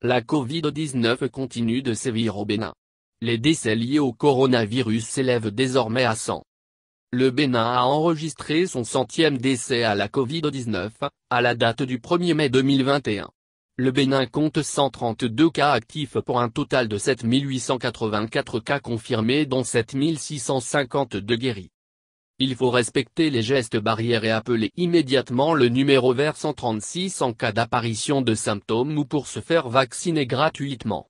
La Covid-19 continue de sévir au Bénin. Les décès liés au coronavirus s'élèvent désormais à 100. Le Bénin a enregistré son centième décès à la Covid-19, à la date du 1er mai 2021. Le Bénin compte 132 cas actifs pour un total de 7884 cas confirmés dont 7652 guéris. Il faut respecter les gestes barrières et appeler immédiatement le numéro vert 136 en cas d'apparition de symptômes ou pour se faire vacciner gratuitement.